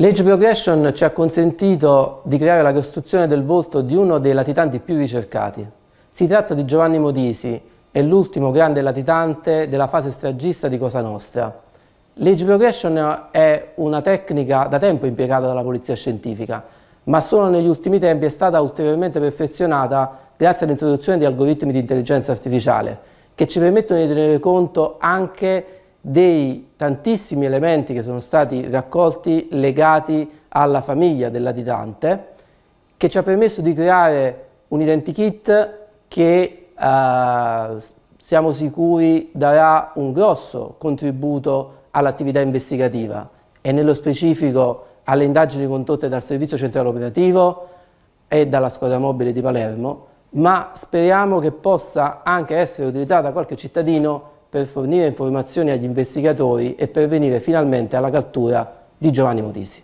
L'age progression ci ha consentito di creare la costruzione del volto di uno dei latitanti più ricercati. Si tratta di Giovanni Modisi, è l'ultimo grande latitante della fase stragista di Cosa Nostra. L'age progression è una tecnica da tempo impiegata dalla polizia scientifica, ma solo negli ultimi tempi è stata ulteriormente perfezionata grazie all'introduzione di algoritmi di intelligenza artificiale, che ci permettono di tenere conto anche di dei tantissimi elementi che sono stati raccolti legati alla famiglia del latitante, che ci ha permesso di creare un identikit che eh, siamo sicuri darà un grosso contributo all'attività investigativa e nello specifico alle indagini condotte dal Servizio Centrale Operativo e dalla squadra mobile di Palermo, ma speriamo che possa anche essere utilizzata da qualche cittadino per fornire informazioni agli investigatori e per venire finalmente alla cattura di Giovanni Motisi.